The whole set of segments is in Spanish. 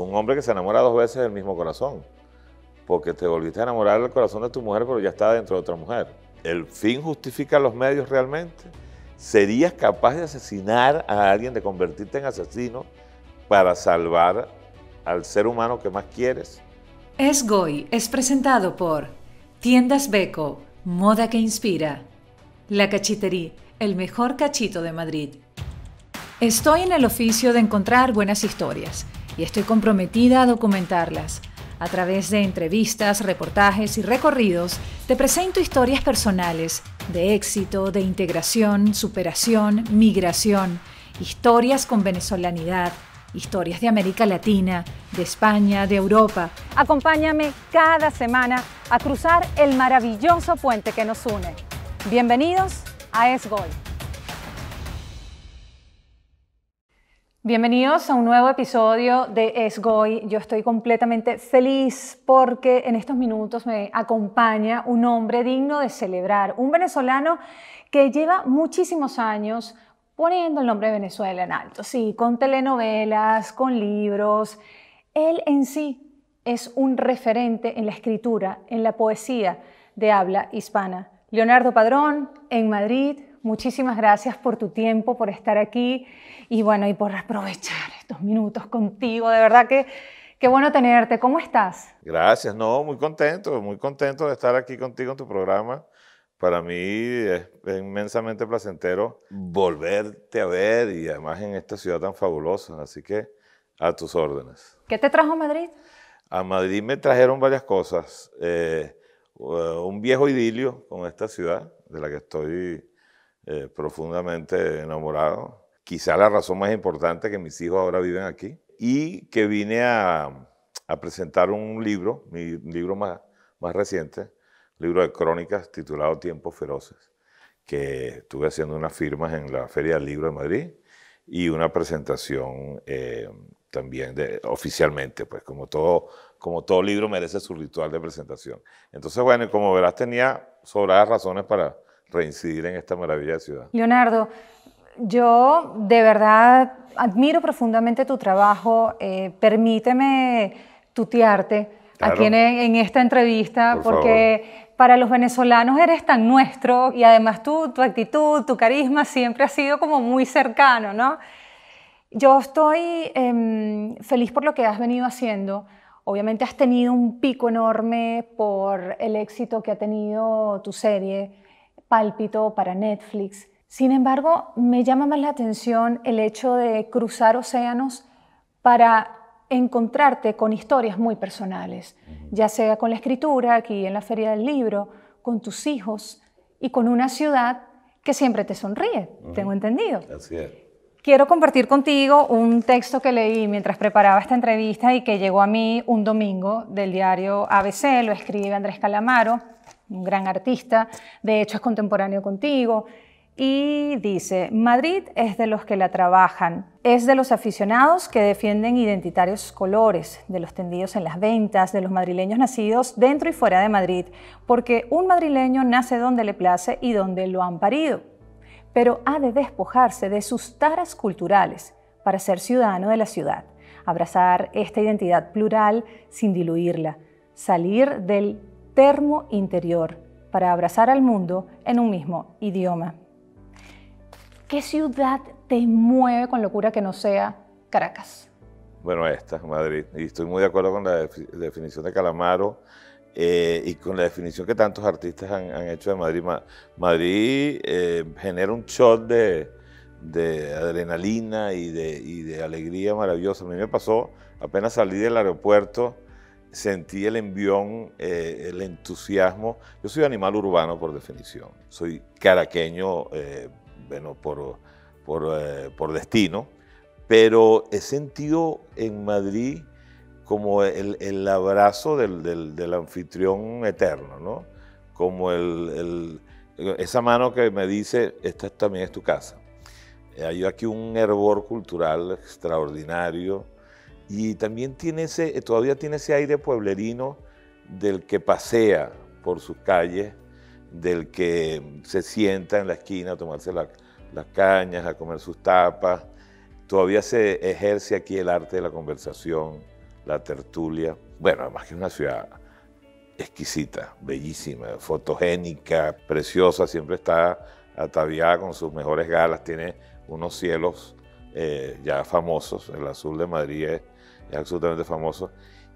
es un hombre que se enamora dos veces del mismo corazón, porque te volviste a enamorar del corazón de tu mujer, pero ya está dentro de otra mujer. ¿El fin justifica los medios realmente? ¿Serías capaz de asesinar a alguien, de convertirte en asesino para salvar al ser humano que más quieres? Es Goy es presentado por Tiendas Beco, moda que inspira. La Cachitería, el mejor cachito de Madrid. Estoy en el oficio de encontrar buenas historias y estoy comprometida a documentarlas. A través de entrevistas, reportajes y recorridos, te presento historias personales de éxito, de integración, superación, migración, historias con venezolanidad, historias de América Latina, de España, de Europa. Acompáñame cada semana a cruzar el maravilloso puente que nos une. Bienvenidos a Es Bienvenidos a un nuevo episodio de Esgoy. Yo estoy completamente feliz porque en estos minutos me acompaña un hombre digno de celebrar, un venezolano que lleva muchísimos años poniendo el nombre de Venezuela en alto, sí, con telenovelas, con libros. Él en sí es un referente en la escritura, en la poesía de habla hispana. Leonardo Padrón, en Madrid, Muchísimas gracias por tu tiempo, por estar aquí y bueno, y por aprovechar estos minutos contigo. De verdad que qué bueno tenerte. ¿Cómo estás? Gracias, no, muy contento, muy contento de estar aquí contigo en tu programa. Para mí es inmensamente placentero volverte a ver y además en esta ciudad tan fabulosa. Así que a tus órdenes. ¿Qué te trajo a Madrid? A Madrid me trajeron varias cosas. Eh, un viejo idilio con esta ciudad de la que estoy eh, profundamente enamorado. Quizá la razón más importante que mis hijos ahora viven aquí. Y que vine a, presentar un libro, mi libro más, más reciente, libro de crónicas titulado Tiempos Feroces, que estuve haciendo unas firmas en la Feria del Libro de Madrid y una presentación eh, también oficialmente, pues como todo, como todo libro merece su ritual de presentación. Entonces, bueno, como verás, tenía sobradas razones para, reincidir en esta maravilla ciudad. Leonardo, yo de verdad admiro profundamente tu trabajo. Eh, permíteme tutearte aquí en, esta entrevista, porque para los venezolanos eres tan nuestro y además tú, tu actitud, tu carisma siempre ha sido como muy cercano, ¿no? Yo estoy em, feliz por lo que has venido haciendo. Obviamente has tenido un pico enorme por el éxito que ha tenido tu serie, pálpito para Netflix. Sin embargo, me llama más la atención el hecho de cruzar océanos para encontrarte con historias muy personales, ya sea con la escritura, aquí en la Feria del Libro, con tus hijos y con una ciudad que siempre te sonríe, tengo entendido. Quiero compartir contigo un texto que leí mientras preparaba esta entrevista y que llegó a mí un domingo del diario ABC, lo escribe Andrés Calamaro un gran artista, de hecho es contemporáneo contigo, y dice, Madrid es de los que la trabajan, es de los aficionados que defienden identitarios colores, de los tendidos en las ventas, de los madrileños nacidos dentro y fuera de Madrid, porque un madrileño nace donde le place y donde lo han parido, pero ha de despojarse de sus taras culturales para ser ciudadano de la ciudad, abrazar esta identidad plural sin diluirla, salir del termo interior para abrazar al mundo en un mismo idioma. ¿Qué ciudad te mueve con locura que no sea Caracas? Bueno, esta, Madrid. Y estoy muy de acuerdo con la definición de Calamaro eh, y con la definición que tantos artistas han, hecho de Madrid. Madrid eh, genera un shot de, adrenalina y de, y de alegría maravillosa. A mí me pasó, apenas salí del aeropuerto, sentí el envión, eh, el entusiasmo. Yo soy animal urbano por definición, soy caraqueño, eh, bueno, por, por, eh, por, destino, pero he sentido en Madrid como el, el abrazo del, del, del, anfitrión eterno, ¿no? Como el, el, esa mano que me dice, esta también es tu casa. Hay aquí un hervor cultural extraordinario, y también tiene ese, eh, todavía tiene ese aire pueblerino del que pasea por sus calles, del que mm, se sienta en la esquina a tomarse las cañas, a comer sus tapas. Todavía se ejerce aquí el arte de la conversación, la tertulia. Bueno, además que es una ciudad exquisita, bellísima, fotogénica, preciosa, siempre está ataviada con sus mejores galas, tiene unos cielos eh, ya famosos, el azul de Madrid es absolutamente famoso.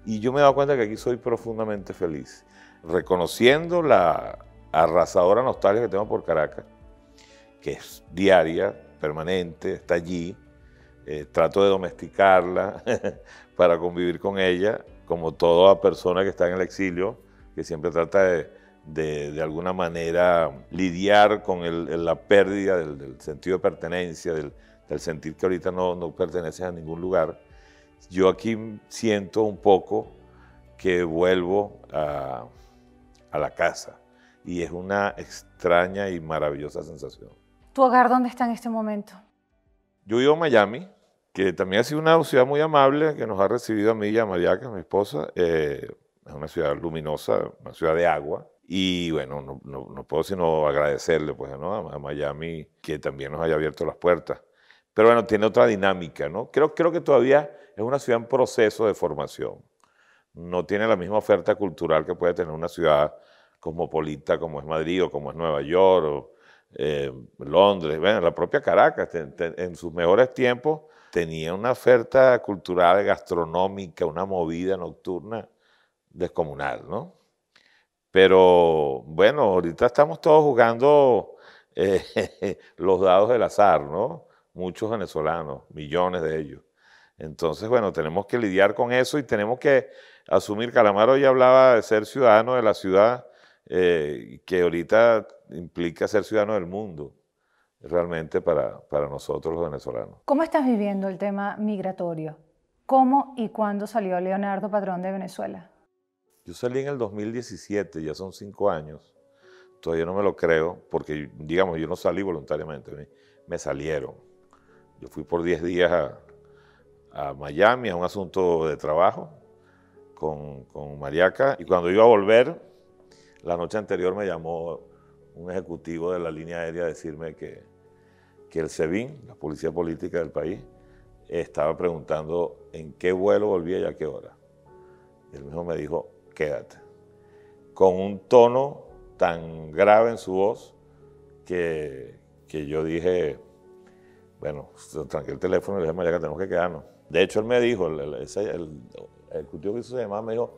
Y yo me he dado cuenta que aquí soy profundamente feliz, reconociendo la arrasadora nostalgia que tengo por Caracas, que es diaria, permanente, está allí. Eh, trato de domesticarla para convivir con ella, como toda persona que está en el exilio, que siempre trata de, de, de alguna manera lidiar con la pérdida del, sentido de pertenencia, del, del sentir que ahorita no, no perteneces a ningún lugar yo aquí siento un poco que vuelvo a, la casa y es una extraña y maravillosa sensación. ¿Tu hogar dónde está en este momento? Yo vivo en Miami, que también ha sido una ciudad muy amable que nos ha recibido a mí y a María, mi esposa. Eh, es una ciudad luminosa, una ciudad de agua. Y bueno, no, puedo sino agradecerle pues, a, Miami que también nos haya abierto las puertas. Pero bueno, tiene otra dinámica, ¿no? creo que todavía es una ciudad en proceso de formación. No tiene la misma oferta cultural que puede tener una ciudad cosmopolita como es Madrid o como es Nueva York o eh, Londres. Bueno, la propia Caracas en sus mejores tiempos tenía una oferta cultural, gastronómica, una movida nocturna descomunal, ¿no? Pero bueno, ahorita estamos todos jugando eh, los dados del azar, ¿no? Muchos venezolanos, millones de ellos. Entonces, bueno, tenemos que lidiar con eso y tenemos que asumir. Calamaro ya hablaba de ser ciudadano de la ciudad, eh, que ahorita implica ser ciudadano del mundo, realmente para, nosotros los venezolanos. ¿Cómo estás viviendo el tema migratorio? ¿Cómo y cuándo salió Leonardo Padrón de Venezuela? Yo salí en el 2017, ya son cinco años. Todavía no me lo creo, porque digamos, yo no salí voluntariamente, me, salieron. Yo fui por 10 días a, a Miami, a un asunto de trabajo con, con Mariaca. Y cuando iba a volver, la noche anterior me llamó un ejecutivo de la línea aérea a decirme que, el SEBIN, la policía política del país, estaba preguntando en qué vuelo volvía y a qué hora. Y él mismo me dijo, quédate. Con un tono tan grave en su voz que, yo dije, bueno, tranquilo el teléfono y le dije, Mariaca, tenemos que quedarnos. De hecho, él me dijo, el, cultivo que se llamaba, me dijo,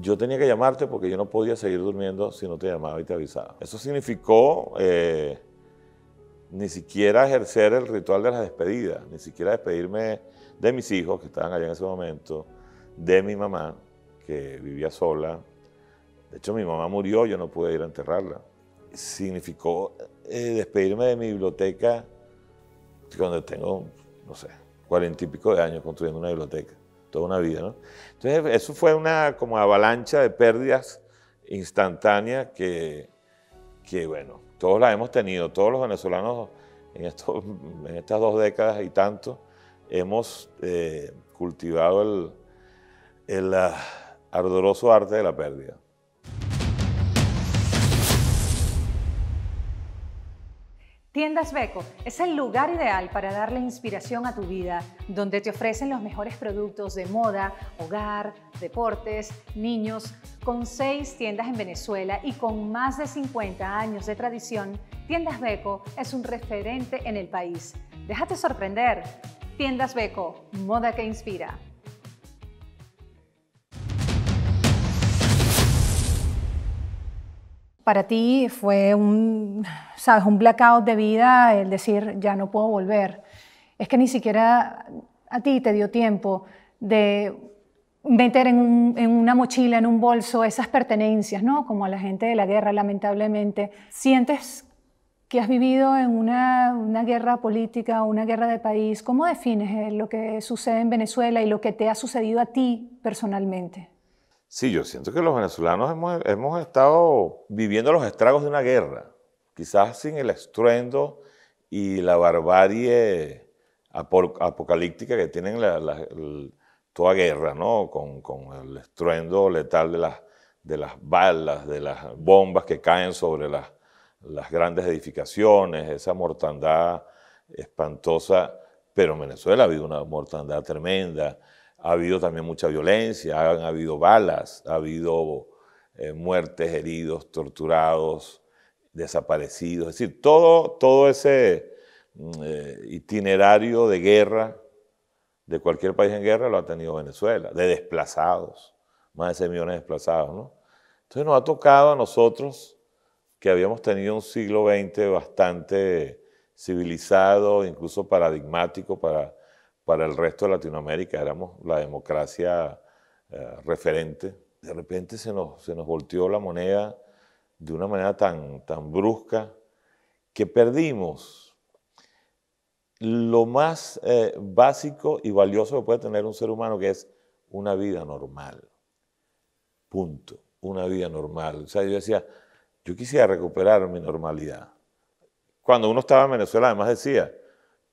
yo tenía que llamarte porque yo no podía seguir durmiendo si no te llamaba y te avisaba. Eso significó eh, ni siquiera ejercer el ritual de las despedidas, ni siquiera despedirme de mis hijos que estaban allá en ese momento, de mi mamá que vivía sola. De hecho, mi mamá murió, yo no pude ir a enterrarla. Significó eh, despedirme de mi biblioteca donde tengo, no sé, cuarenta y pico de años construyendo una biblioteca, toda una vida. ¿no? Entonces, eso fue una como avalancha de pérdidas instantáneas que, que, bueno, todos la hemos tenido, todos los venezolanos en, estos, en estas dos décadas y tanto, hemos eh, cultivado el, el ah, ardoroso arte de la pérdida. Tiendas Beco es el lugar ideal para darle inspiración a tu vida, donde te ofrecen los mejores productos de moda, hogar, deportes, niños. Con seis tiendas en Venezuela y con más de 50 años de tradición, Tiendas Beco es un referente en el país. Déjate sorprender. Tiendas Beco, moda que inspira. para ti fue un, sabes, un blackout de vida el decir, ya no puedo volver. Es que ni siquiera a ti te dio tiempo de meter en, una mochila, en un bolso, esas pertenencias, ¿no? Como a la gente de la guerra, lamentablemente. ¿Sientes que has vivido en una, una guerra política, una guerra de país? ¿Cómo defines eh, lo que sucede en Venezuela y lo que te ha sucedido a ti personalmente? Sí, yo siento que los venezolanos hemos, hemos, estado viviendo los estragos de una guerra, quizás sin el estruendo y la barbarie apocalíptica que tienen toda guerra, ¿no? Con, con, el estruendo letal de las, de las balas, de las bombas que caen sobre las, las grandes edificaciones, esa mortandad espantosa, pero en Venezuela ha habido una mortandad tremenda ha habido también mucha violencia, han habido balas, ha habido eh, muertes, heridos, torturados, desaparecidos. Es decir, todo, todo ese mm, eh, itinerario de guerra de cualquier país en guerra lo ha tenido Venezuela, de desplazados, más de 6 millones de desplazados. Entonces nos ha tocado a nosotros, que habíamos tenido un siglo XX bastante civilizado, incluso paradigmático para para el resto de Latinoamérica, éramos la democracia eh, referente. De repente se nos, se nos volteó la moneda de una manera tan, tan brusca que perdimos lo más eh, básico y valioso que puede tener un ser humano, que es una vida normal. Punto. Una vida normal. O sea, yo decía, yo quisiera recuperar mi normalidad. Cuando uno estaba en Venezuela, además decía,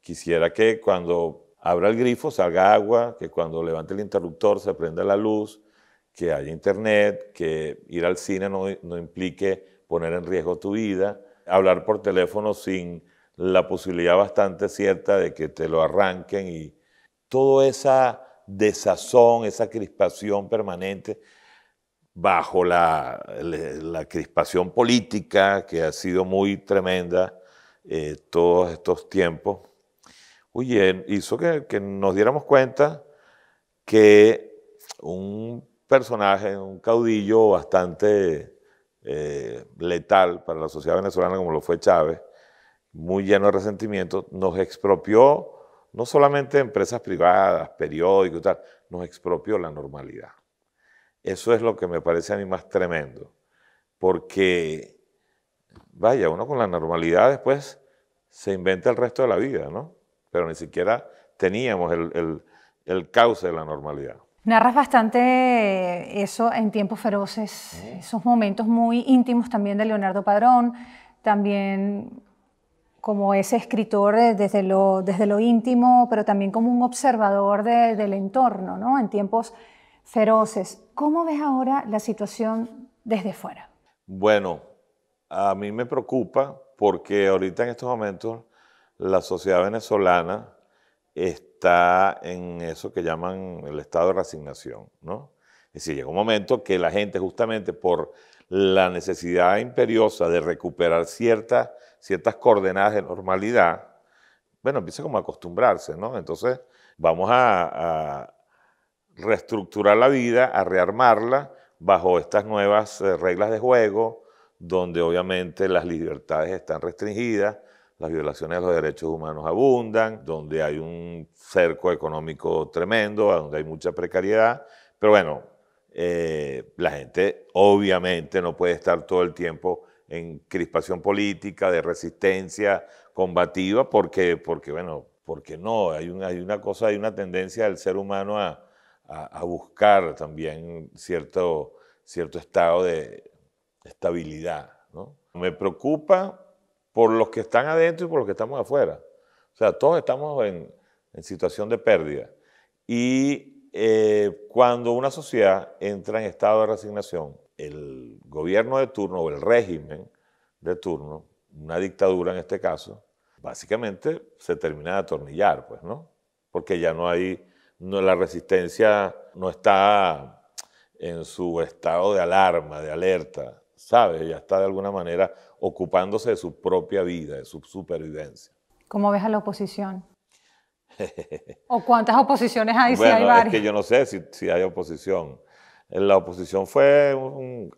quisiera que cuando abra el grifo, salga agua, que cuando levante el interruptor se prenda la luz, que haya internet, que ir al cine no, implique poner en riesgo tu vida, hablar por teléfono sin la posibilidad bastante cierta de que te lo arranquen y toda esa desazón, esa crispación permanente bajo la, crispación política que ha sido muy tremenda eh, todos estos tiempos oye, hizo que, nos diéramos cuenta que un personaje, un caudillo bastante eh, letal para la sociedad venezolana como lo fue Chávez, muy lleno de resentimiento, nos expropió no solamente empresas privadas, periódicos y tal, nos expropió la normalidad. Eso es lo que me parece a mí más tremendo, porque, vaya, uno con la normalidad después se inventa el resto de la vida, ¿no? pero ni siquiera teníamos el, cauce de la normalidad. Narras bastante eh, eso en Tiempos Feroces, esos momentos muy íntimos también de Leonardo Padrón, también como ese escritor eh, desde lo, desde lo íntimo, pero también como un observador del entorno, ¿no? en tiempos feroces. ¿Cómo ves ahora la situación desde fuera? Bueno, a mí me preocupa porque ahorita en estos momentos la sociedad venezolana está en eso que llaman el estado de resignación, ¿no? Es decir, llega un momento que la gente justamente por la necesidad imperiosa de recuperar ciertas, ciertas coordenadas de normalidad, bueno, empieza como a acostumbrarse, ¿no? Entonces vamos a reestructurar la vida, a rearmarla bajo estas nuevas eh, reglas de juego, donde obviamente las libertades están restringidas, las violaciones de los derechos humanos abundan, donde hay un cerco económico tremendo, donde hay mucha precariedad, pero bueno, eh, la gente obviamente no puede estar todo el tiempo en crispación política, de resistencia combativa, porque, porque bueno, porque no, hay una, hay una cosa, hay una tendencia del ser humano a, a, a buscar también cierto, cierto estado de estabilidad. ¿no? Me preocupa por los que están adentro y por los que estamos afuera. O sea, todos estamos en, situación de pérdida. Y eh, cuando una sociedad entra en estado de resignación, el gobierno de turno o el régimen de turno, una dictadura en este caso, básicamente se termina de atornillar, pues, ¿no? Porque ya no hay, no, la resistencia no está en su estado de alarma, de alerta, ¿sabes? Ya está de alguna manera ocupándose de su propia vida, de su supervivencia. ¿Cómo ves a la oposición? ¿O cuántas oposiciones hay? si hay varias? es que yo no sé si, hay oposición. La oposición fue un,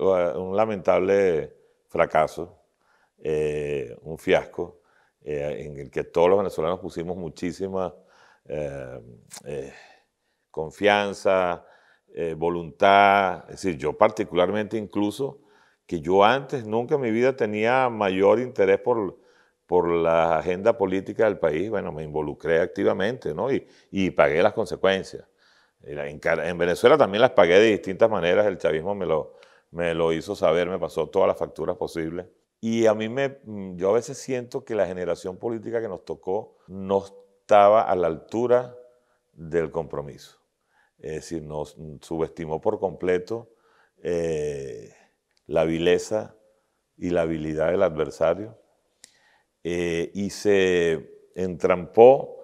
lamentable fracaso, eh, un fiasco, eh, en el que todos los venezolanos pusimos muchísima eh, confianza, voluntad. Es decir, yo particularmente incluso que yo antes nunca en mi vida tenía mayor interés por, por la agenda política del país, bueno, me involucré activamente ¿no? y, y pagué las consecuencias. En, Venezuela también las pagué de distintas maneras, el chavismo me lo, me lo hizo saber, me pasó todas las facturas posibles. Y a mí me, mm, yo a veces siento que la generación política que nos tocó no estaba a la altura del compromiso. Es decir, nos subestimó por completo eh, la vileza y la habilidad del adversario, eh, y se entrampó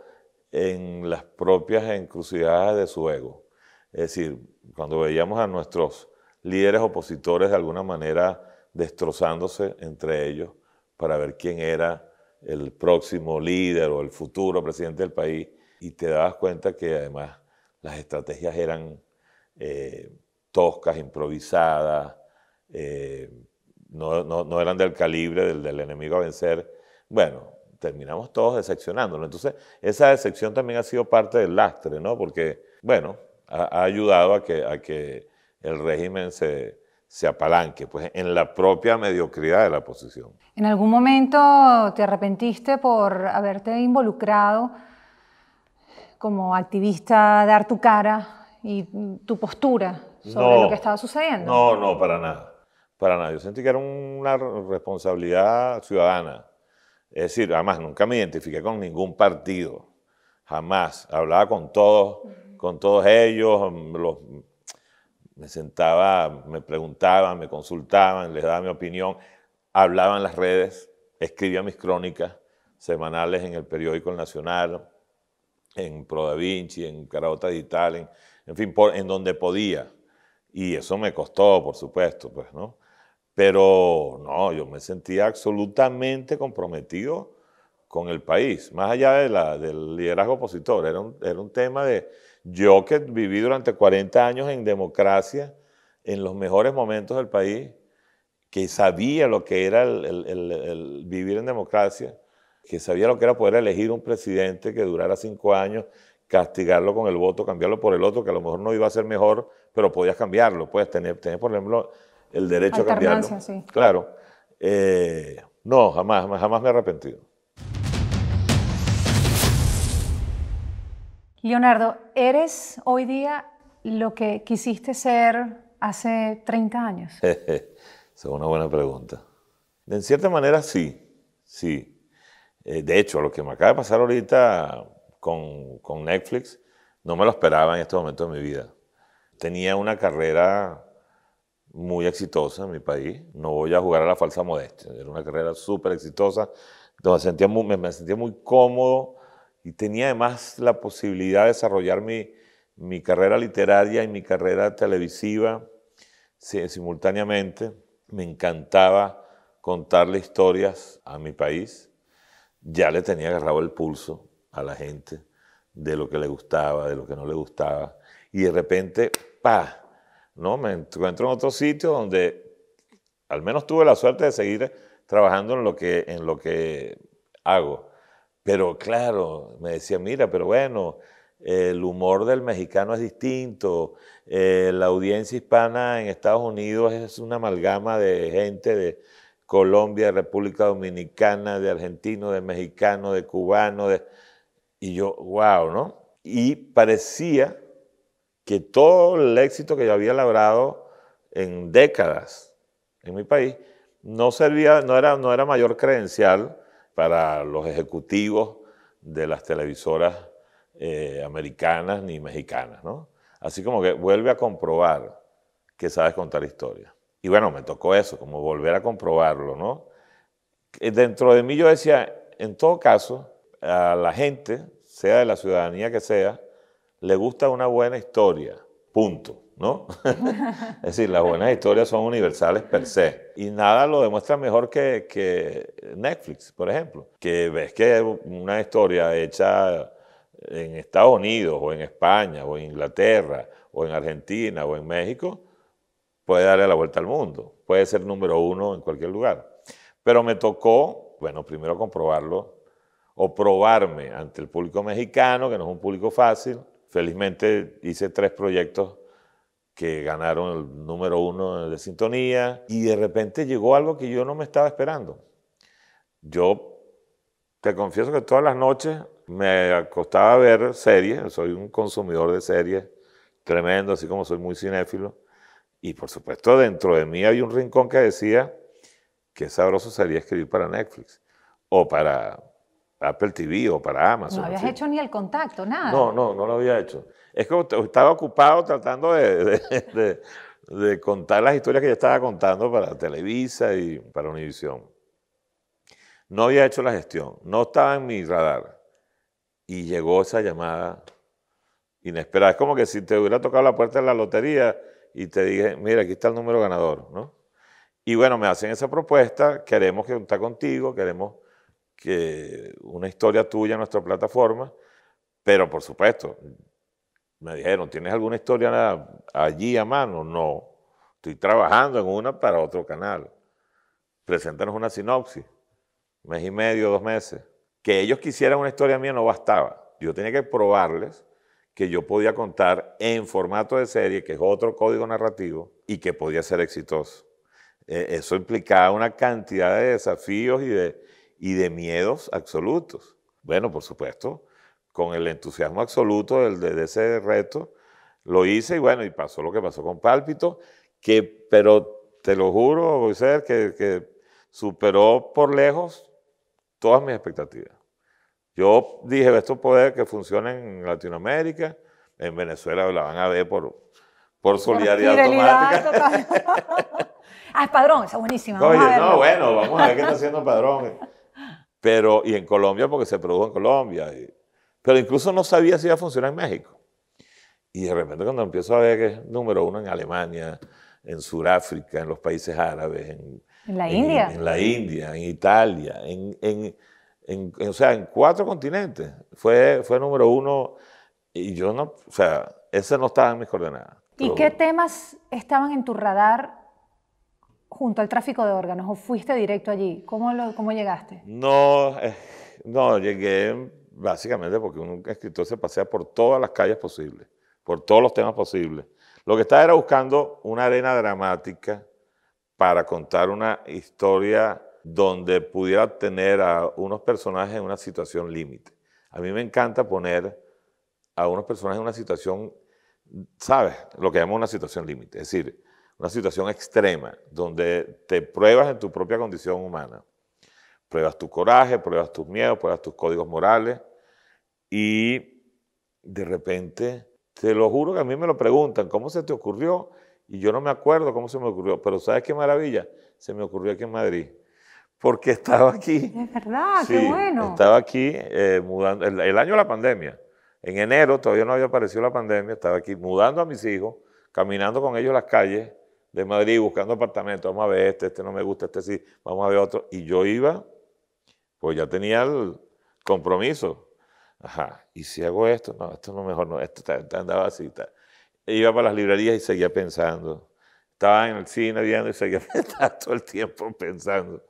en las propias encrucijadas de su ego. Es decir, cuando veíamos a nuestros líderes opositores de alguna manera destrozándose entre ellos para ver quién era el próximo líder o el futuro presidente del país, y te dabas cuenta que además las estrategias eran eh, toscas, improvisadas, eh, no, eran del calibre del, del, enemigo a vencer, bueno, terminamos todos decepcionándonos. Entonces, esa decepción también ha sido parte del lastre, ¿no? Porque, bueno, ha, ayudado a que, a que el régimen se, se apalanque, pues en la propia mediocridad de la oposición ¿En algún momento te arrepentiste por haberte involucrado como activista, dar tu cara y tu postura sobre lo que estaba sucediendo? No, no, para nada para nada. Yo sentí que era una responsabilidad ciudadana. Es decir, además nunca me identifiqué con ningún partido, jamás. Hablaba con todos, con todos ellos, mm, me sentaba, me preguntaban, me consultaban, les daba mi opinión, hablaba en las redes, escribía mis crónicas semanales en el periódico El Nacional, en Pro Da Vinci, en Carabota Digital, en, en fin, por, en donde podía. Y eso me costó, por supuesto, pues, ¿no? Pero no, yo me sentía absolutamente comprometido con el país, más allá de la, del liderazgo opositor. Era un, era un tema de yo que viví durante 40 años en democracia, en los mejores momentos del país, que sabía lo que era el, vivir en democracia, que sabía lo que era poder elegir un presidente que durara cinco años, castigarlo con el voto, cambiarlo por el otro, que a lo mejor no iba a ser mejor, pero podías cambiarlo. Puedes tener, tener por ejemplo, el derecho a cambiarlo. Sí. Claro. Eh, no, jamás, jamás me he arrepentido. Leonardo, eres hoy día lo que quisiste ser hace 30 años. Esa es una buena pregunta. En cierta manera sí, sí. Eh, de hecho, lo que me acaba de pasar ahorita con, con Netflix, no me lo esperaba en este momento de mi vida. Tenía una carrera muy exitosa en mi país. No voy a jugar a la falsa modestia. Era una carrera súper exitosa. me sentía, muy, cómodo y tenía además la posibilidad de desarrollar mi, carrera literaria y mi carrera televisiva simultáneamente. Me encantaba contarle historias a mi país. Ya le tenía agarrado el pulso a la gente de lo que le gustaba, de lo que no le gustaba. Y de repente, ¡pa! ¿no? Me encuentro en otro sitio donde al menos tuve la suerte de seguir trabajando en lo que, en lo que hago. Pero claro, me decía, mira, pero bueno, el humor del mexicano es distinto, eh, la audiencia hispana en Estados Unidos es una amalgama de gente de Colombia, República Dominicana, de argentino, de mexicano, de cubano, de... y yo, wow, ¿no? Y parecía que todo el éxito que yo había labrado en décadas en mi país no servía, no era, no era mayor credencial para los ejecutivos de las televisoras eh, americanas ni mexicanas, ¿no? Así como que vuelve a comprobar que sabes contar historias. Y bueno, me tocó eso, como volver a comprobarlo, ¿no? Eh, dentro de mí yo decía, en todo caso, a la gente, sea de la ciudadanía que sea, le gusta una buena historia, punto, ¿no? es decir, las buenas historias son universales per se. Y nada lo demuestra mejor que, que Netflix, por ejemplo, que ves que una historia hecha en Estados Unidos o en España o en Inglaterra o en Argentina o en México, puede darle la vuelta al mundo, puede ser número uno en cualquier lugar. Pero me tocó, bueno, primero comprobarlo o probarme ante el público mexicano, que no es un público fácil, felizmente hice tres proyectos que ganaron el número uno de sintonía y de repente llegó algo que yo no me estaba esperando. Yo te confieso que todas las noches me acostaba ver series, soy un consumidor de series tremendo, así como soy muy cinéfilo, y por supuesto dentro de mí hay un rincón que decía que sabroso sería escribir para Netflix o para Apple TV o para Amazon. No habías hecho ni el contacto, nada. No, no, no lo había hecho. Es que estaba ocupado tratando de, contar las historias que yo estaba contando para Televisa y para Univisión. No había hecho la gestión, no estaba en mi radar. Y llegó esa llamada inesperada. Es como que si te hubiera tocado la puerta de la lotería y te dije, mira, aquí está el número ganador, ¿no? Y bueno, me hacen esa propuesta, queremos que contar contigo, queremos que una historia tuya en nuestra plataforma, pero por supuesto, me dijeron, ¿tienes alguna historia allí a mano? No, estoy trabajando en una para otro canal. Preséntanos una sinopsis, mes y medio, dos meses. Que ellos quisieran una historia mía no bastaba. Yo tenía que probarles que yo podía contar en formato de serie, que es otro código narrativo, y que podía ser exitoso. E-, eso implicaba una cantidad de desafíos y de, y de miedos absolutos. Bueno, por supuesto, con el entusiasmo absoluto de, ese reto, lo hice y bueno, y pasó lo que pasó con Pálpito, que, pero te lo juro, Moisés, que, que superó por lejos todas mis expectativas. Yo dije, esto puede que funcione en Latinoamérica, en Venezuela la van a ver por, por solidaridad automática. ah, es Padrón, está buenísimo. Oye, no, bueno, vamos a ver qué está haciendo Padrón. Pero, y en Colombia, porque se produjo en Colombia. pero incluso no sabía si iba a funcionar en México. Y de repente cuando empiezo a ver que es número uno en Alemania, en Sudáfrica, en los países árabes, en, la India. En, la India, en Italia, en, o sea, en cuatro continentes. Fue, fue número uno y yo no, o sea, ese no estaba en mis coordenadas. ¿Y qué temas estaban en tu radar junto al tráfico de órganos o fuiste directo allí? ¿Cómo, cómo llegaste? No, eh, no, llegué básicamente porque un escritor se pasea por todas las calles posibles, por todos los temas posibles. Lo que estaba era buscando una arena dramática para contar una historia donde pudiera tener a unos personajes en una situación límite. A mí me encanta poner a unos personajes en una situación, ¿sabes? Lo que llamamos una situación límite. Es decir, una situación extrema, donde te pruebas en tu propia condición humana. Pruebas tu coraje, pruebas tus miedos, pruebas tus códigos morales y de repente, te lo juro que a mí me lo preguntan, ¿cómo se te ocurrió? Y yo no me acuerdo cómo se me ocurrió, pero ¿sabes qué maravilla? Se me ocurrió aquí en Madrid. Porque estaba aquí. Es verdad, qué bueno. Estaba aquí eh, mudando, el, el año de la pandemia. En enero todavía no había aparecido la pandemia, estaba aquí mudando a mis hijos, caminando con ellos las calles de Madrid buscando apartamentos, vamos a ver este, este no me gusta, este sí, vamos a ver otro. Y yo iba, pues ya tenía el compromiso. Ajá, y si hago esto, no, esto no mejor, no, esto andaba así. Iba para las librerías y seguía pensando. Estaba en el cine viendo y seguía todo el tiempo pensando.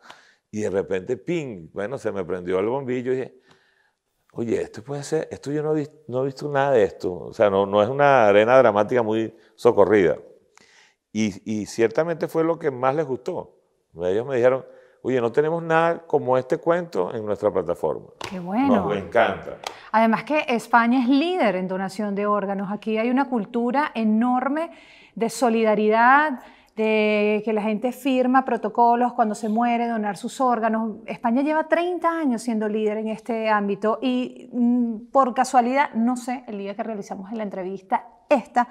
Y de repente, ping, bueno, se me prendió el bombillo y dije, oye, esto puede ser, esto yo no he, visto, no he visto nada de esto. O sea, no, no es una arena dramática muy socorrida. Y, ciertamente fue lo que más les gustó. Ellos me dijeron, oye, no tenemos nada como este cuento en nuestra plataforma. Qué bueno. Nos encanta. Además que España es líder en donación de órganos. Aquí hay una cultura enorme de solidaridad, de que la gente firma protocolos cuando se muere, donar sus órganos. España lleva 30 años siendo líder en este ámbito y mm, por casualidad, no sé, el día que realizamos la entrevista esta,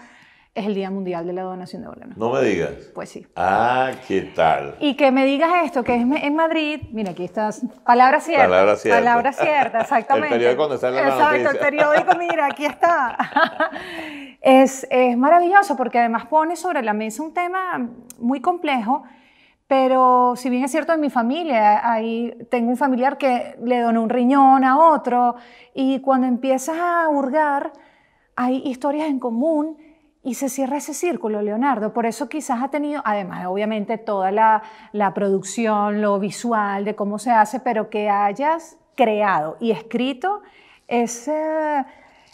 es el Día Mundial de la Donación de Órganos. No me digas. Pues sí. Ah, ¿qué tal? Y que me digas esto, que es en Madrid, mira, aquí estás, palabra cierta. Palabra cierta. Palabra cierta, exactamente. el periódico donde sale la Exacto, el periódico, mira, aquí está. es, es maravilloso porque además pone sobre la mesa un tema muy complejo, pero si bien es cierto en mi familia, ahí tengo un familiar que le donó un riñón a otro y cuando empiezas a hurgar, hay historias en común y se cierra ese círculo, Leonardo. Por eso quizás ha tenido, además, obviamente, toda la, la producción, lo visual, de cómo se hace, pero que hayas creado y escrito esa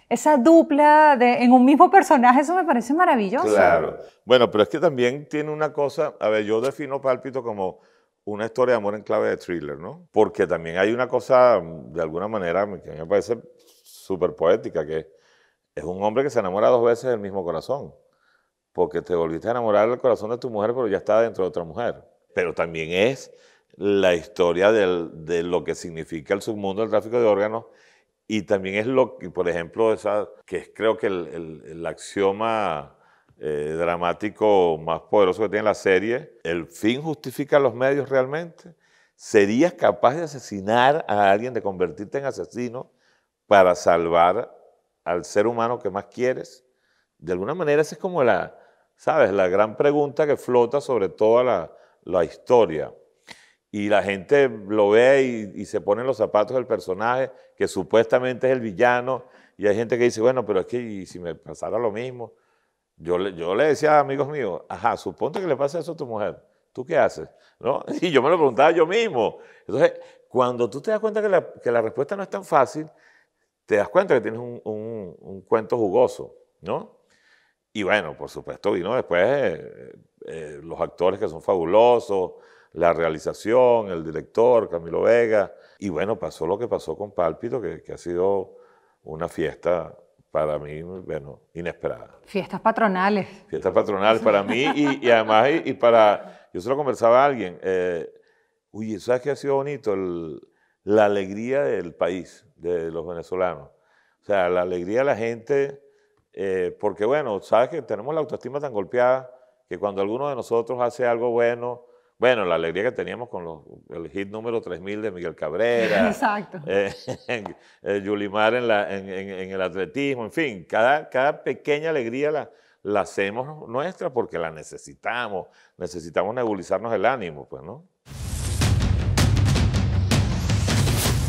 esa dupla de, en un mismo personaje, eso me parece maravilloso. Claro. Bueno, pero es que también tiene una cosa, a ver, yo defino Pálpito como una historia de amor en clave de thriller, ¿no? Porque también hay una cosa, de alguna manera, que me parece súper poética, que es un hombre que se enamora dos veces del mismo corazón, porque te volviste a enamorar del corazón de tu mujer, pero ya está dentro de otra mujer. Pero también es la historia de lo que significa el submundo del tráfico de órganos y también es lo que, por ejemplo, esa, que es creo que el, axioma eh, dramático más poderoso que tiene la serie, el fin justifica los medios realmente. ¿Serías capaz de asesinar a alguien, de convertirte en asesino para salvar al ser humano que más quieres? De alguna manera esa es como la, ¿sabes? La gran pregunta que flota sobre toda la, historia. Y la gente lo ve y, se pone los zapatos del personaje, que supuestamente es el villano, y hay gente que dice, bueno, pero es que si me pasara lo mismo, yo le, yo le decía a amigos míos, ajá, suponte que le pase eso a tu mujer, ¿tú qué haces? Y yo me lo preguntaba yo mismo. Entonces, cuando tú te das cuenta que la, que la respuesta no es tan fácil, te das cuenta que tienes un, cuento jugoso, ¿no? Y bueno, por supuesto vino después eh, eh, los actores que son fabulosos, la realización, el director, Camilo Vega. Y bueno, pasó lo que pasó con Pálpito, que, ha sido una fiesta para mí, bueno, inesperada. Fiestas patronales. Fiestas patronales para mí y, además, y, para, yo se lo conversaba a alguien, eh, uy, ¿sabes qué ha sido bonito? El, la alegría del país, de los venezolanos. O sea, la alegría de la gente, eh, porque bueno, sabes que tenemos la autoestima tan golpeada que cuando alguno de nosotros hace algo bueno, bueno, la alegría que teníamos con los, el hit número 3000 de Miguel Cabrera. Exacto. Eh, eh, en, Yulimar en, en, el atletismo, en fin, cada, cada pequeña alegría la, la hacemos nuestra porque la necesitamos, necesitamos nebulizarnos el ánimo, pues, ¿no?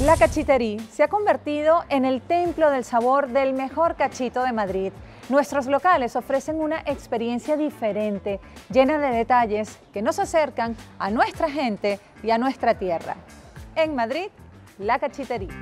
La cachitería se ha convertido en el templo del sabor del mejor cachito de Madrid. Nuestros locales ofrecen una experiencia diferente, llena de detalles que nos acercan a nuestra gente y a nuestra tierra. En Madrid, la cachitería.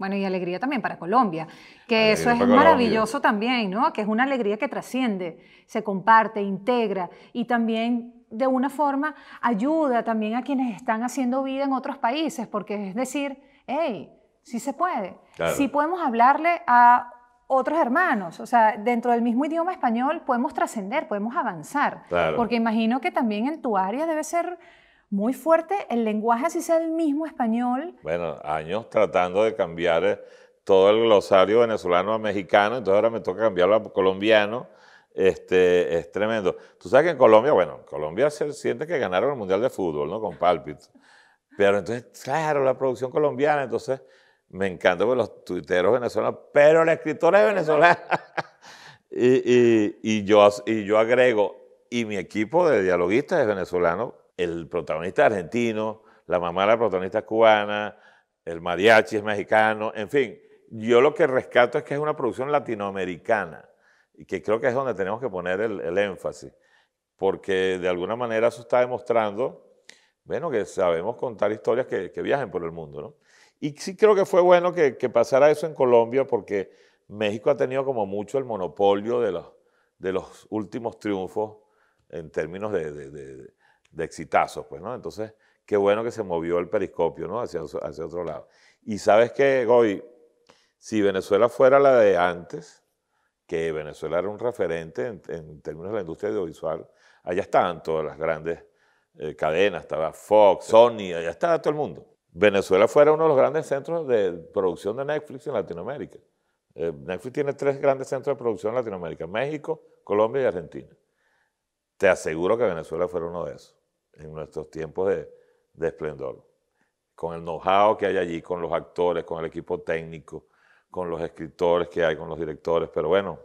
Bueno, y alegría también para Colombia, que eso es maravilloso también, ¿no? Que es una alegría que trasciende, se comparte, integra y también de una forma ayuda también a quienes están haciendo vida en otros países, porque es decir, hey, sí se puede, si sí podemos hablarle a otros hermanos, o sea, dentro del mismo idioma español podemos trascender, podemos avanzar, porque imagino que también en tu área debe ser muy fuerte el lenguaje, así sea el mismo español. Bueno, años tratando de cambiar eh, todo el glosario venezolano a mexicano, entonces ahora me toca cambiarlo a colombiano. Este, es tremendo. Tú sabes que en Colombia, bueno, Colombia se siente que ganaron el Mundial de Fútbol, ¿no? Con pálpito. Pero entonces, claro, la producción colombiana, entonces me encanta pues, los tuiteros venezolanos, pero la escritora es venezolana. y, yo, y yo agrego, y mi equipo de dialoguistas es venezolano el protagonista argentino, la mamá la protagonista cubana, el mariachi es mexicano, en fin, yo lo que rescato es que es una producción latinoamericana y que creo que es donde tenemos que poner el, énfasis, porque de alguna manera eso está demostrando, bueno, que sabemos contar historias que, viajen por el mundo, ¿no? Y sí creo que fue bueno que, pasara eso en Colombia porque México ha tenido como mucho el monopolio de los, de los últimos triunfos en términos de de exitazos, pues, ¿no? Entonces, qué bueno que se movió el periscopio, ¿no? Hacia, hacia otro lado. Y sabes que, hoy, si Venezuela fuera la de antes, que Venezuela era un referente en, términos de la industria audiovisual, allá estaban todas las grandes eh, cadenas, estaba Fox, Sony, allá estaba todo el mundo. Venezuela fuera uno de los grandes centros de producción de Netflix en Latinoamérica. Eh, Netflix tiene tres grandes centros de producción en Latinoamérica, México, Colombia y Argentina. Te aseguro que Venezuela fuera uno de esos en nuestros tiempos de, esplendor. Con el know-how que hay allí, con los actores, con el equipo técnico, con los escritores que hay, con los directores, pero bueno,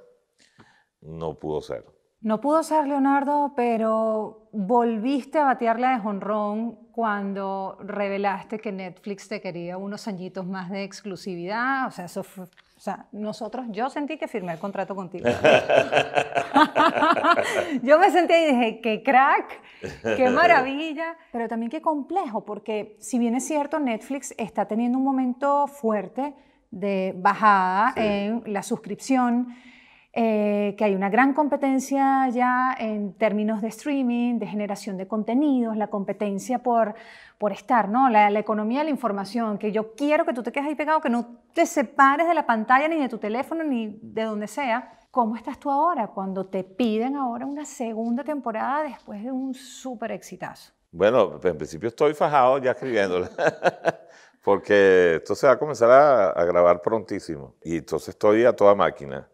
no pudo ser. No pudo ser, Leonardo, pero volviste a batearla de jonrón cuando revelaste que Netflix te quería unos añitos más de exclusividad. O sea, eso fue, sea, nosotros, yo sentí que firmé el contrato contigo. yo me sentí y dije, qué crack, qué maravilla, pero también qué complejo, porque si bien es cierto, Netflix está teniendo un momento fuerte de bajada en la suscripción eh, que hay una gran competencia ya en términos de streaming, de generación de contenidos, la competencia por, por estar, ¿no? La, economía de la información, que yo quiero que tú te quedes ahí pegado, que no te separes de la pantalla, ni de tu teléfono, ni de donde sea. ¿Cómo estás tú ahora cuando te piden ahora una segunda temporada después de un súper exitazo? Bueno, en principio estoy fajado ya escribiéndola. Porque esto se va a comenzar a, a grabar prontísimo. Y entonces estoy a toda máquina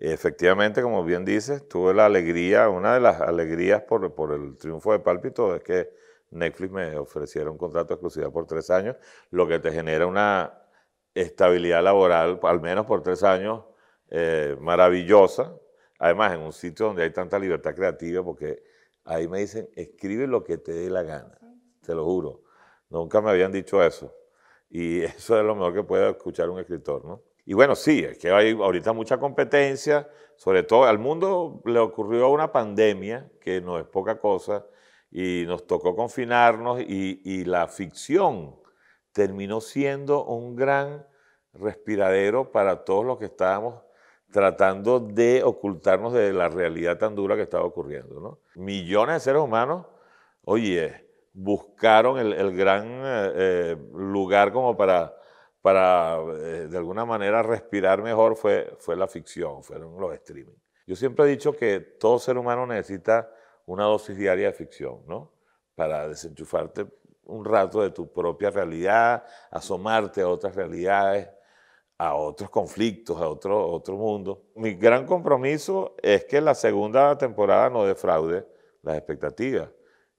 Efectivamente, como bien dices, tuve la alegría, una de las alegrías por, el triunfo de Pálpito es que Netflix me ofreciera un contrato de exclusividad por tres años, lo que te genera una estabilidad laboral, al menos por tres años, eh, maravillosa. Además, en un sitio donde hay tanta libertad creativa, porque ahí me dicen, escribe lo que te dé la gana, te lo juro. Nunca me habían dicho eso. Y eso es lo mejor que puede escuchar un escritor, ¿no? Y bueno, sí, es que hay ahorita mucha competencia, sobre todo al mundo le ocurrió una pandemia, que no es poca cosa, y nos tocó confinarnos y, la ficción terminó siendo un gran respiradero para todos los que estábamos tratando de ocultarnos de la realidad tan dura que estaba ocurriendo. ¿no? Millones de seres humanos, oye, buscaron el, gran eh, eh, lugar como para para eh, de alguna manera respirar mejor fue, fue la ficción, fueron los streaming. Yo siempre he dicho que todo ser humano necesita una dosis diaria de ficción, ¿no? Para desenchufarte un rato de tu propia realidad, asomarte a otras realidades, a otros conflictos, a otro, otro mundo. Mi gran compromiso es que la segunda temporada no defraude las expectativas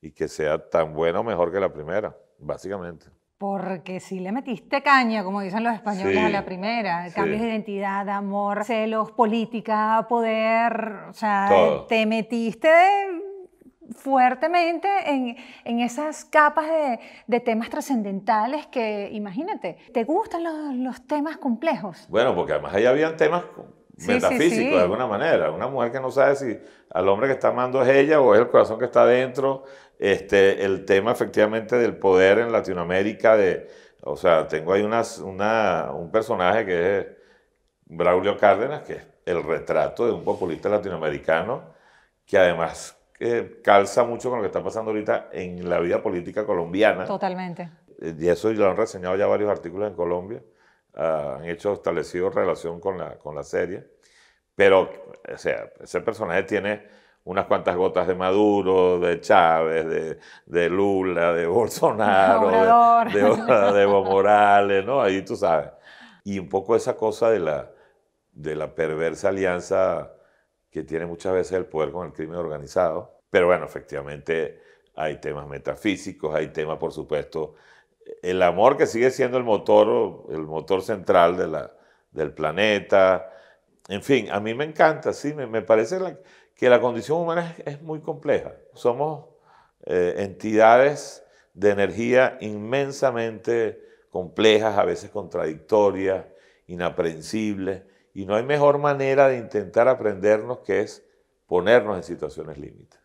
y que sea tan buena o mejor que la primera, básicamente. Porque si le metiste caña, como dicen los españoles a la primera, cambios de identidad, amor, celos, política, poder, o sea, te metiste fuertemente en, esas capas de, temas trascendentales que, imagínate, ¿te gustan los, temas complejos? Bueno, porque además ahí había temas metafísico de alguna manera. Una mujer que no sabe si al hombre que está amando es ella o es el corazón que está dentro. Este, el tema efectivamente del poder en Latinoamérica, de, o sea, tengo ahí una, un personaje que es Braulio Cárdenas, que es el retrato de un populista latinoamericano, que además eh, calza mucho con lo que está pasando ahorita en la vida política colombiana. Totalmente. Eh, y eso lo han reseñado ya varios artículos en Colombia. Ah, han hecho, establecido relación con la, con la serie. Pero, o sea, ese personaje tiene unas cuantas gotas de Maduro, de Chávez, de, de Lula, de Bolsonaro, de, Evo Morales, ¿no? Ahí tú sabes. Y un poco esa cosa de la, de la perversa alianza que tiene muchas veces el poder con el crimen organizado. Pero bueno, efectivamente hay temas metafísicos, hay temas, por supuesto, el amor que sigue siendo el motor, el motor central de la, del planeta. En fin, a mí me encanta, sí, me, me parece que la condición humana es, muy compleja. Somos eh, entidades de energía inmensamente complejas, a veces contradictorias, inaprensibles, y no hay mejor manera de intentar aprendernos que es ponernos en situaciones límites,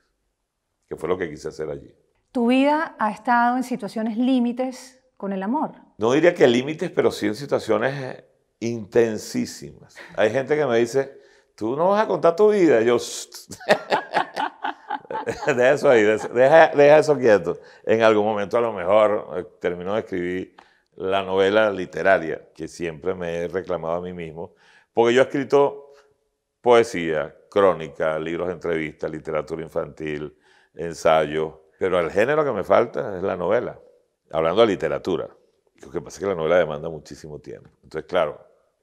que fue lo que quise hacer allí. Tu vida ha estado en situaciones límites con el amor. No diría que límites, pero sí en situaciones intensísimas. Hay gente que me dice, tú no vas a contar tu vida. Yo, deja eso ahí, deja, deja, eso quieto. En algún momento a lo mejor eh, termino de escribir la novela literaria, que siempre me he reclamado a mí mismo, porque yo he escrito poesía, crónica, libros de entrevistas, literatura infantil, ensayos, pero el género que me falta es la novela. Hablando de literatura. Lo que pasa es que la novela demanda muchísimo tiempo. Entonces, claro,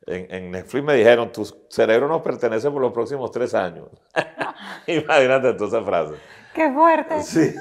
en, Netflix me dijeron, tu cerebro no pertenece por los próximos tres años. Imagínate toda esa frase. Qué fuerte. Sí,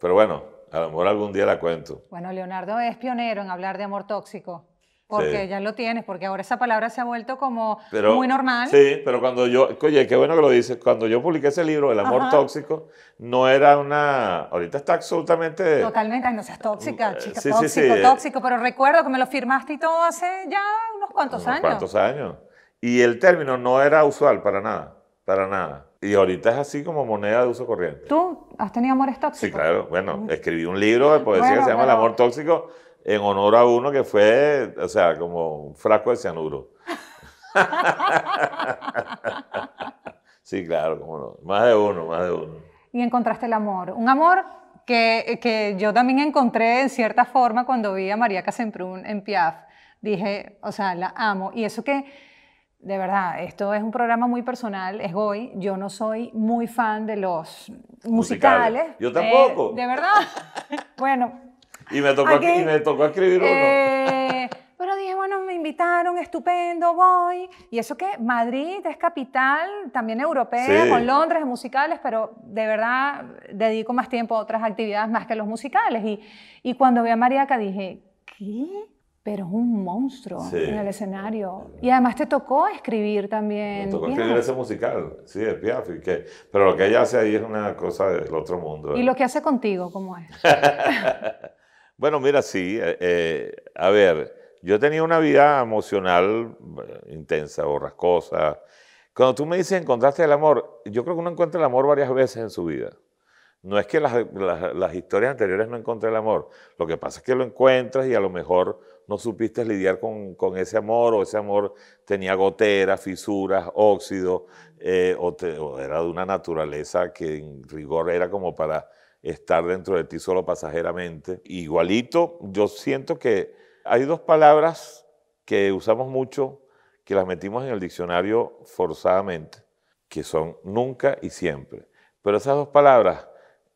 pero bueno, a lo mejor algún día la cuento. Bueno, Leonardo es pionero en hablar de amor tóxico. Porque ya lo tienes, porque ahora esa palabra se ha vuelto como muy normal. Sí, pero cuando yo, oye, qué bueno que lo dices, cuando yo publiqué ese libro, El amor tóxico, no era una, ahorita está absolutamente... Totalmente, no seas tóxica, mm, eh, chica, tóxico, eh, tóxico, pero recuerdo que me lo firmaste y todo hace ya unos cuantos unos años. cuantos años. Y el término no era usual para nada, para nada. Y ahorita es así como moneda de uso corriente. ¿Tú has tenido amores tóxicos? Sí, claro. Bueno, escribí un libro de poesía que se llama El amor tóxico, en honor a uno que fue, o sea, como un frasco de cianuro. sí, claro, cómo no. Más de uno, más de uno. Y encontraste el amor. Un amor que, que yo también encontré en cierta forma cuando vi a María Casemprún en Piaf. Dije, o sea, la amo. Y eso que, de verdad, esto es un programa muy personal, es hoy. Yo no soy muy fan de los musicales. Yo tampoco. Eh, de verdad. bueno, y me tocó, escribir uno. Eh, pero dije, bueno, me invitaron, estupendo, voy. Y eso que Madrid es capital, también europea, con Londres, musicales, pero de verdad dedico más tiempo a otras actividades más que los musicales. Y, y cuando vi a Mariaca dije, ¿qué? pero es un monstruo en el escenario. Y además te tocó escribir también. Me tocó escribir ese musical, sí, de Piaf. pero lo que ella hace ahí es una cosa del otro mundo. ¿Y lo que hace contigo, cómo es? Bueno, mira, sí. Eh, eh, a ver, yo tenía una vida emocional eh, intensa, borrascosa. Cuando tú me dices encontraste el amor, yo creo que uno encuentra el amor varias veces en su vida. No es que las, las, historias anteriores no encontré el amor. Lo que pasa es que lo encuentras y a lo mejor no supiste lidiar con, ese amor o ese amor tenía goteras, fisuras, óxido o, era de una naturaleza que en rigor era como para estar dentro de ti solo pasajeramente. Igualito, yo siento que hay dos palabras que usamos mucho, que las metimos en el diccionario forzadamente, que son nunca y siempre. Pero esas dos palabras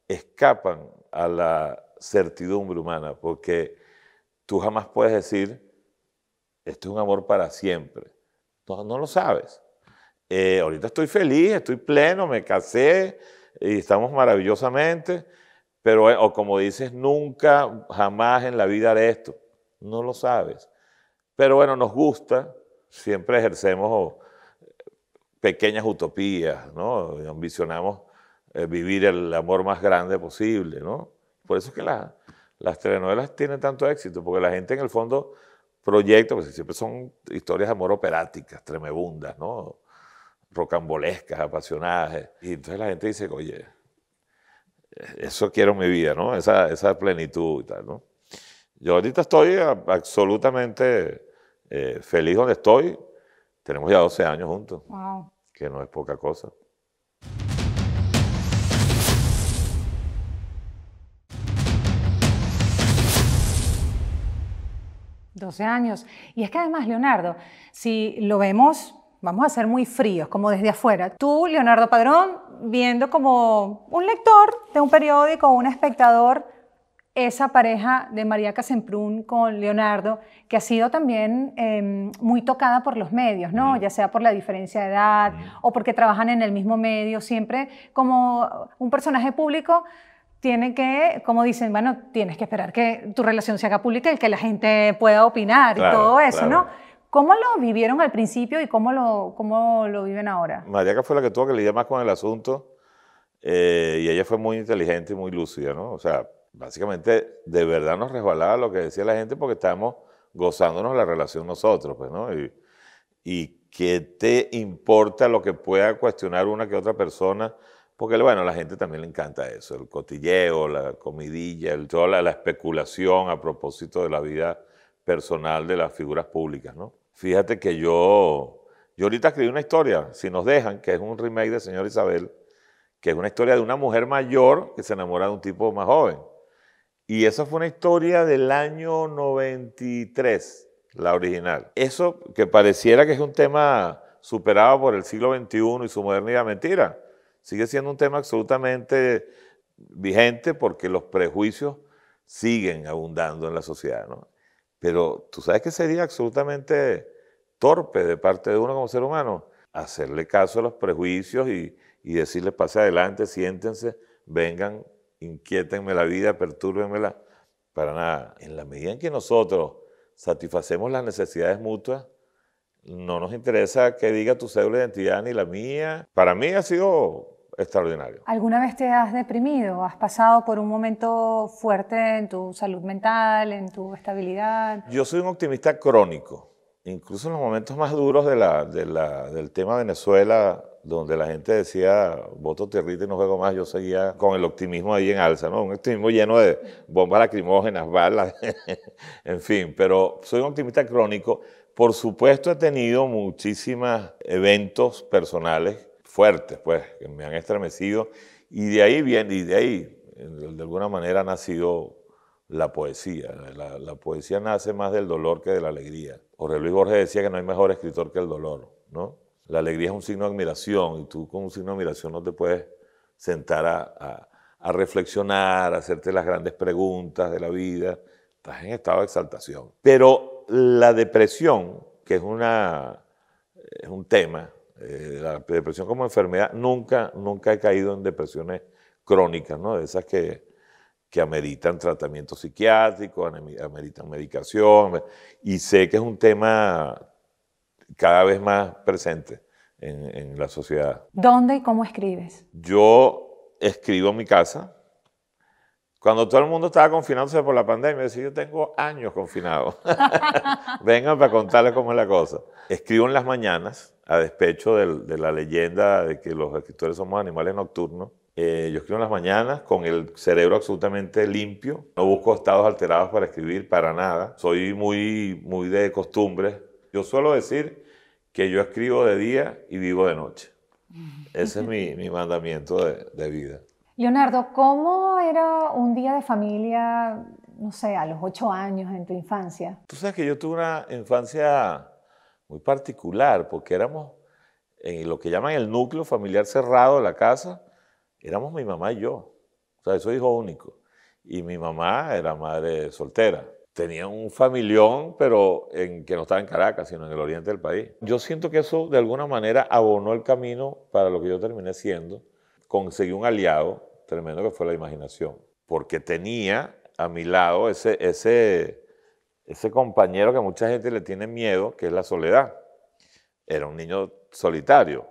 escapan a la certidumbre humana, porque tú jamás puedes decir, esto es un amor para siempre. No, no lo sabes. Eh, ahorita estoy feliz, estoy pleno, me casé, y estamos maravillosamente, pero eh, o como dices, nunca, jamás en la vida haré esto. No lo sabes. Pero bueno, nos gusta, siempre ejercemos oh, pequeñas utopías, ¿no? Ambicionamos eh, vivir el amor más grande posible, ¿no? Por eso es que las, las telenovelas tienen tanto éxito, porque la gente en el fondo proyecta, pues siempre son historias de amor operáticas, tremebundas, ¿no? rocambolescas, apasionadas. Eh. Y entonces la gente dice, oye, eso quiero en mi vida, ¿no? Esa, plenitud y tal, ¿no? Yo ahorita estoy absolutamente eh, feliz donde estoy. Tenemos ya 12 años juntos, wow. que no es poca cosa. ...12 años. Y es que además, Leonardo, si lo vemos vamos a ser muy fríos, como desde afuera. Tú, Leonardo Padrón, viendo como un lector de un periódico, un espectador, esa pareja de María Casemprún con Leonardo, que ha sido también em, muy tocada por los medios, ¿no? Ya sea por la diferencia de edad o porque trabajan en el mismo medio, siempre como un personaje público tiene que, como dicen, bueno, tienes que esperar que tu relación se haga pública y que la gente pueda opinar y todo eso, ¿no? ¿Cómo lo vivieron al principio y cómo lo, cómo lo viven ahora? que fue la que tuvo que lidiar más con el asunto eh, y ella fue muy inteligente y muy lúcida, ¿no? O sea, básicamente de verdad nos resbalaba lo que decía la gente porque estábamos gozándonos la relación nosotros, pues, ¿no? Y, y qué te importa lo que pueda cuestionar una que otra persona, porque bueno, a la gente también le encanta eso, el cotilleo, la comidilla, el, toda la especulación a propósito de la vida personal de las figuras públicas, ¿no? Fíjate que yo, yo ahorita escribí una historia, si nos dejan, que es un remake de Señor Isabel, que es una historia de una mujer mayor que se enamora de un tipo más joven. Y esa fue una historia del año 93, la original. Eso que pareciera que es un tema superado por el siglo XXI y su modernidad, mentira. Sigue siendo un tema absolutamente vigente porque los prejuicios siguen abundando en la sociedad. ¿no? Pero tú sabes que sería absolutamente torpe de parte de uno como ser humano hacerle caso a los prejuicios y, y decirle pase adelante, siéntense, vengan, inquiétenme la vida, la... Para nada. En la medida en que nosotros satisfacemos las necesidades mutuas, no nos interesa que diga tu cédula de identidad ni la mía. Para mí ha sido extraordinario. ¿Alguna vez te has deprimido? ¿Has pasado por un momento fuerte en tu salud mental, en tu estabilidad? Yo soy un optimista crónico. Incluso en los momentos más duros de la, del tema Venezuela, donde la gente decía, voto tierrita y no juego más, yo seguía con el optimismo ahí en alza, ¿no? Un optimismo lleno de bombas lacrimógenas, balas, en fin, pero soy un optimista crónico. Por supuesto he tenido muchísimos eventos personales fuertes, pues, que me han estremecido. Y de ahí viene, y de ahí, de alguna manera, ha nacido la poesía. La, poesía nace más del dolor que de la alegría. Jorge Luis Borges decía que no hay mejor escritor que el dolor, ¿no? La alegría es un signo de admiración y tú con un signo de admiración no te puedes sentar a, reflexionar, a hacerte las grandes preguntas de la vida. Estás en estado de exaltación. Pero la depresión, que es, una, es un tema eh, la depresión como enfermedad, nunca, nunca he caído en depresiones crónicas, ¿no? De esas que, que ameritan tratamiento psiquiátrico, ameritan medicación, eh, y sé que es un tema cada vez más presente en, en la sociedad. ¿Dónde y cómo escribes? Yo escribo en mi casa, cuando todo el mundo estaba confinándose por la pandemia, decía, yo tengo años confinado. Vengan para contarles cómo es la cosa. Escribo en las mañanas, a despecho de, la leyenda de que los escritores somos animales nocturnos. Eh, yo escribo en las mañanas con el cerebro absolutamente limpio. No busco estados alterados para escribir, para nada. Soy muy, muy de costumbre. Yo suelo decir que yo escribo de día y vivo de noche. Ese es mi, mi mandamiento de vida. Leonardo, ¿cómo era un día de familia, no sé, a los ocho años en tu infancia? Tú sabes que yo tuve una infancia muy particular, porque éramos en lo que llaman el núcleo familiar cerrado de la casa, éramos mi mamá y yo. O sea, soy hijo único. Y mi mamá era madre soltera. Tenía un familión, pero en, que no estaba en Caracas, sino en el oriente del país. Yo siento que eso de alguna manera abonó el camino para lo que yo terminé siendo. Conseguí un aliado tremendo que fue la imaginación, porque tenía a mi lado ese, ese, ese compañero que mucha gente le tiene miedo, que es la soledad. Era un niño solitario,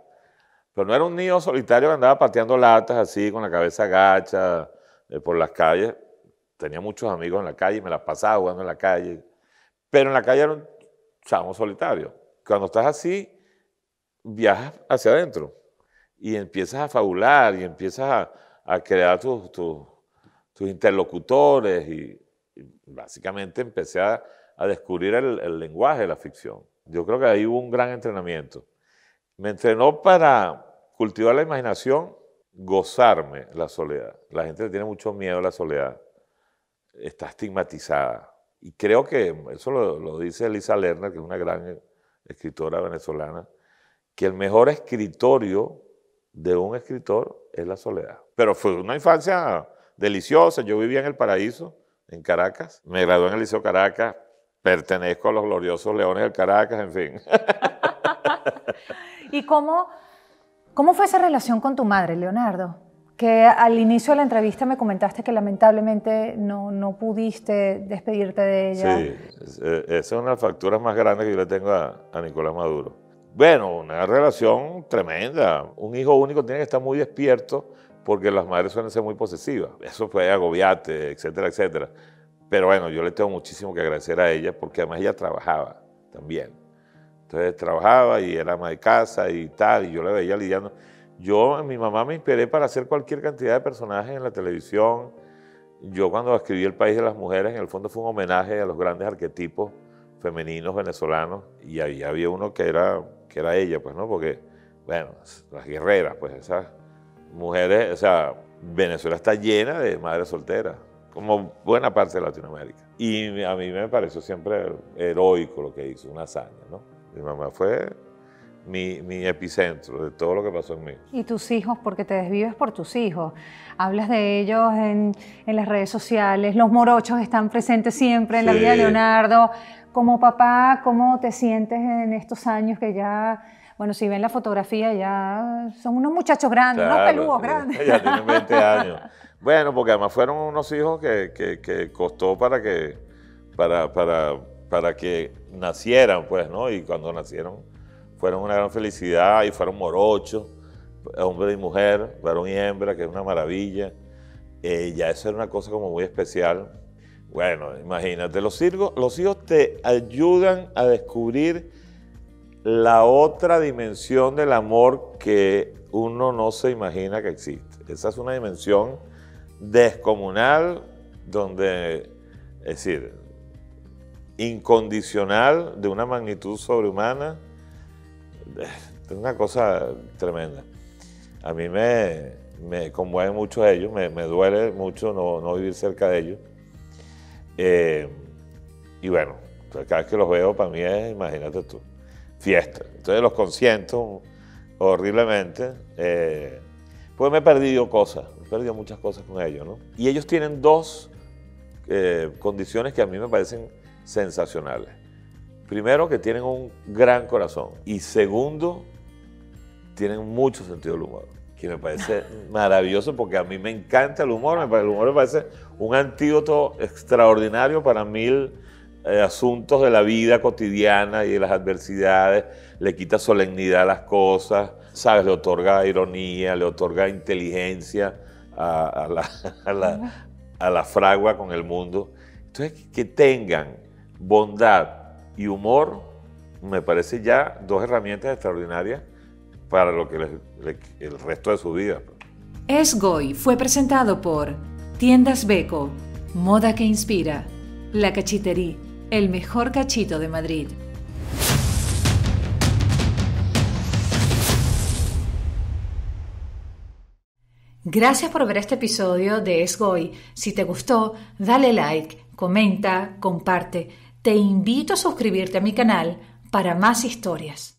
pero no era un niño solitario que andaba pateando latas así, con la cabeza gacha, eh, por las calles. Tenía muchos amigos en la calle, me las pasaba jugando en la calle. Pero en la calle era un chamo solitario. Cuando estás así, viajas hacia adentro y empiezas a fabular y empiezas a, a crear tus, interlocutores y, básicamente empecé a, a descubrir el, lenguaje de la ficción. Yo creo que ahí hubo un gran entrenamiento. Me entrenó para cultivar la imaginación, gozarme la soledad. La gente tiene mucho miedo a la soledad, está estigmatizada. Y creo que, eso lo, lo dice Elisa Lerner, que es una gran escritora venezolana, que el mejor escritorio de un escritor es la soledad. Pero fue una infancia deliciosa. Yo vivía en el paraíso, en Caracas. Me gradué en el Liceo Caracas. Pertenezco a los gloriosos Leones del Caracas, en fin. ¿Y cómo, cómo fue esa relación con tu madre, Leonardo? que al inicio de la entrevista me comentaste que lamentablemente no, no pudiste despedirte de ella. Sí, eh, esa es una de facturas más grandes que yo le tengo a Nicolás Maduro. Bueno, una relación tremenda. Un hijo único tiene que estar muy despierto porque las madres suelen ser muy posesivas. Eso fue agobiarte, etcétera, etcétera. Pero bueno, yo le tengo muchísimo que agradecer a ella porque además ella trabajaba también. Entonces trabajaba y era ama de casa y tal, y yo la veía lidiando. Yo, mi mamá me inspiré para hacer cualquier cantidad de personajes en la televisión. Yo cuando escribí El País de las Mujeres, en el fondo fue un homenaje a los grandes arquetipos femeninos venezolanos y ahí había uno que era era ella, pues, ¿no? Porque, bueno, las guerreras, pues, esas mujeres, o sea, Venezuela está llena de madres solteras, como buena parte de Latinoamérica. Y a mí me pareció siempre heroico lo que hizo, una hazaña, ¿no? Mi mamá fue mi, epicentro de todo lo que pasó en mí. Y tus hijos, porque te desvives por tus hijos. Hablas de ellos en, las redes sociales, los morochos están presentes siempre en la vida de Leonardo. Como papá, ¿cómo te sientes en estos años que ya, bueno, si ven la fotografía, ya son unos muchachos grandes, unos peludos grandes? Ya tienen 20 años. Bueno, porque además fueron unos hijos que, que, que costó para que, para, para, para que nacieran, pues, ¿no? Y cuando nacieron, fueron una gran felicidad y fueron morochos, hombre y mujer, varón y hembra, que es una maravilla. Eh, ya eso era una cosa como muy especial. Bueno, imagínate, los, los hijos te ayudan a descubrir la otra dimensión del amor que uno no se imagina que existe. Esa es una dimensión descomunal donde, es decir, incondicional, de una magnitud sobrehumana, es una cosa tremenda. A mí me, conmueven mucho ellos, me, me, duele mucho no, no, vivir cerca de ellos. Eh, y bueno, cada vez que los veo para mí es, imagínate tú, fiesta. Entonces los consiento horriblemente. Eh, pues me he perdido cosas, he perdido muchas cosas con ellos, ¿no? Y ellos tienen dos eh, condiciones que a mí me parecen sensacionales. Primero, que tienen un gran corazón. Y segundo, tienen mucho sentido del humor, que me parece maravilloso porque a mí me encanta el humor. El humor me parece un antídoto extraordinario para mil eh, asuntos de la vida cotidiana y de las adversidades. Le quita solemnidad a las cosas, ¿sabes? Le otorga ironía, le otorga inteligencia a, la, a la fragua con el mundo. Entonces, que tengan bondad, y humor, me parece ya dos herramientas extraordinarias para lo que el resto de su vida. es Goy fue presentado por Tiendas Beco, Moda que Inspira, La Cachitería, el mejor cachito de Madrid. Gracias por ver este episodio de Goy. Si te gustó, dale like, comenta, comparte te invito a suscribirte a mi canal para más historias.